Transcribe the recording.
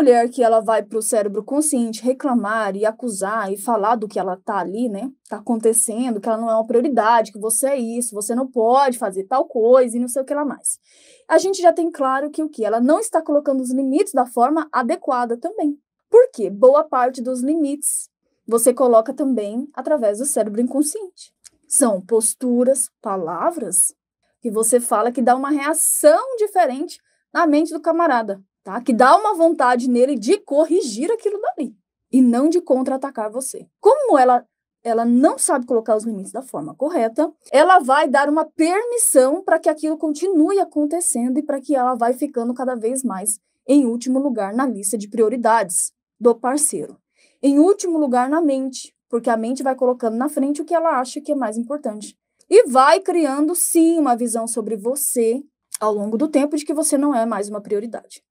mulher que ela vai para o cérebro consciente reclamar e acusar e falar do que ela tá ali, né? Tá acontecendo, que ela não é uma prioridade, que você é isso, você não pode fazer tal coisa e não sei o que lá mais. A gente já tem claro que o que ela não está colocando os limites da forma adequada também. Porque boa parte dos limites você coloca também através do cérebro inconsciente. São posturas, palavras que você fala que dá uma reação diferente na mente do camarada tá? Que dá uma vontade nele de corrigir aquilo dali e não de contra-atacar você. Como ela ela não sabe colocar os limites da forma correta, ela vai dar uma permissão para que aquilo continue acontecendo e para que ela vai ficando cada vez mais em último lugar na lista de prioridades do parceiro. Em último lugar na mente, porque a mente vai colocando na frente o que ela acha que é mais importante. E vai criando, sim, uma visão sobre você ao longo do tempo de que você não é mais uma prioridade.